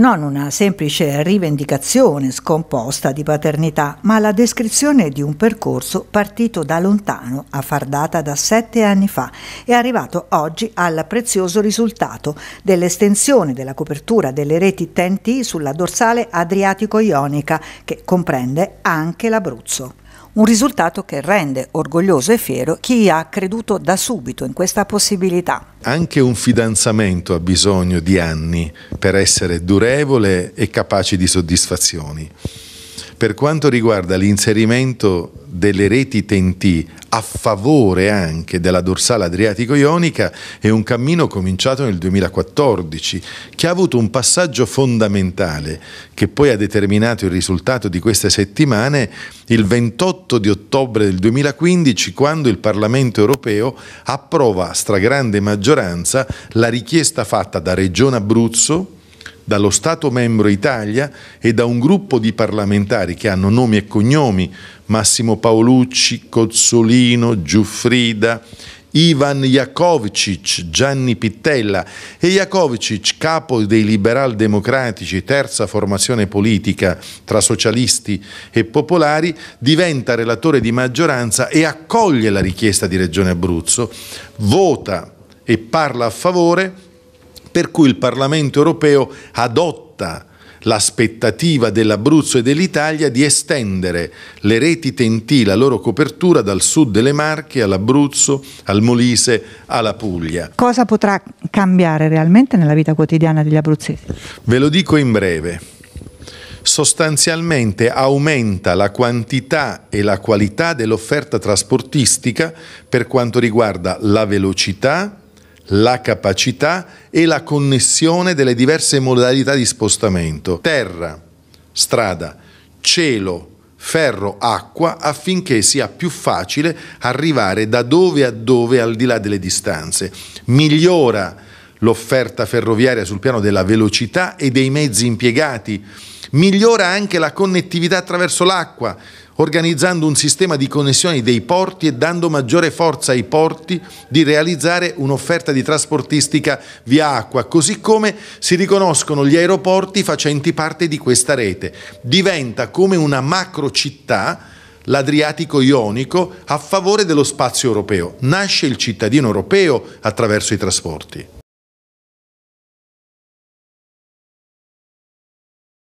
non una semplice rivendicazione scomposta di paternità, ma la descrizione di un percorso partito da lontano, a far data da sette anni fa, e arrivato oggi al prezioso risultato dell'estensione della copertura delle reti TNT sulla dorsale adriatico-ionica, che comprende anche l'Abruzzo. Un risultato che rende orgoglioso e fiero chi ha creduto da subito in questa possibilità. Anche un fidanzamento ha bisogno di anni per essere durevole e capace di soddisfazioni. Per quanto riguarda l'inserimento delle reti TNT a favore anche della dorsale adriatico-ionica è un cammino cominciato nel 2014 che ha avuto un passaggio fondamentale che poi ha determinato il risultato di queste settimane il 28 di ottobre del 2015 quando il Parlamento europeo approva a stragrande maggioranza la richiesta fatta da Regione Abruzzo dallo Stato membro Italia e da un gruppo di parlamentari che hanno nomi e cognomi Massimo Paolucci, Cozzolino, Giuffrida, Ivan Jakovicic, Gianni Pittella e Jakovicic, capo dei liberal democratici, terza formazione politica tra socialisti e popolari, diventa relatore di maggioranza e accoglie la richiesta di Regione Abruzzo, vota e parla a favore per cui il Parlamento europeo adotta l'aspettativa dell'Abruzzo e dell'Italia di estendere le reti TNT, la loro copertura dal sud delle Marche all'Abruzzo, al Molise, alla Puglia. Cosa potrà cambiare realmente nella vita quotidiana degli abruzzesi? Ve lo dico in breve. Sostanzialmente aumenta la quantità e la qualità dell'offerta trasportistica per quanto riguarda la velocità, la capacità e la connessione delle diverse modalità di spostamento, terra, strada, cielo, ferro, acqua, affinché sia più facile arrivare da dove a dove al di là delle distanze. Migliora l'offerta ferroviaria sul piano della velocità e dei mezzi impiegati Migliora anche la connettività attraverso l'acqua, organizzando un sistema di connessioni dei porti e dando maggiore forza ai porti di realizzare un'offerta di trasportistica via acqua, così come si riconoscono gli aeroporti facenti parte di questa rete. Diventa come una macro città l'Adriatico Ionico a favore dello spazio europeo. Nasce il cittadino europeo attraverso i trasporti.